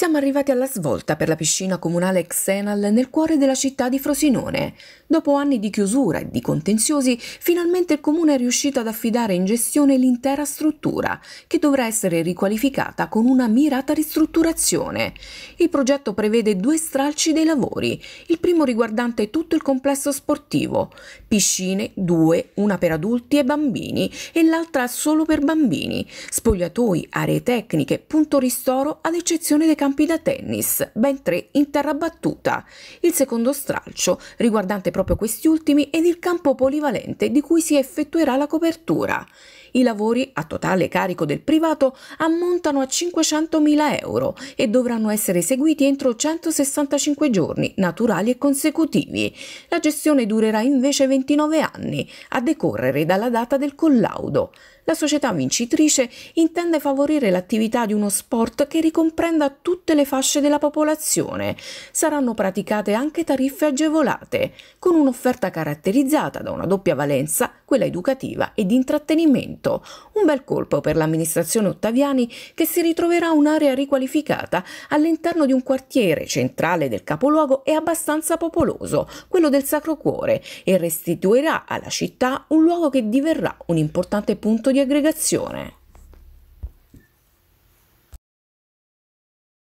Siamo arrivati alla svolta per la piscina comunale Xenal nel cuore della città di Frosinone. Dopo anni di chiusura e di contenziosi, finalmente il comune è riuscito ad affidare in gestione l'intera struttura, che dovrà essere riqualificata con una mirata ristrutturazione. Il progetto prevede due stralci dei lavori, il primo riguardante tutto il complesso sportivo, piscine, due, una per adulti e bambini e l'altra solo per bambini, spogliatoi, aree tecniche, punto ristoro ad eccezione dei campi campi da tennis, ben tre in terra battuta. Il secondo stralcio, riguardante proprio questi ultimi, è il campo polivalente di cui si effettuerà la copertura. I lavori, a totale carico del privato, ammontano a 500.000 euro e dovranno essere eseguiti entro 165 giorni, naturali e consecutivi. La gestione durerà invece 29 anni, a decorrere dalla data del collaudo. La società vincitrice intende favorire l'attività di uno sport che ricomprenda tutte le fasce della popolazione. Saranno praticate anche tariffe agevolate, con un'offerta caratterizzata da una doppia valenza quella educativa e di intrattenimento. Un bel colpo per l'amministrazione Ottaviani che si ritroverà un'area riqualificata all'interno di un quartiere centrale del capoluogo e abbastanza popoloso, quello del Sacro Cuore, e restituirà alla città un luogo che diverrà un importante punto di aggregazione.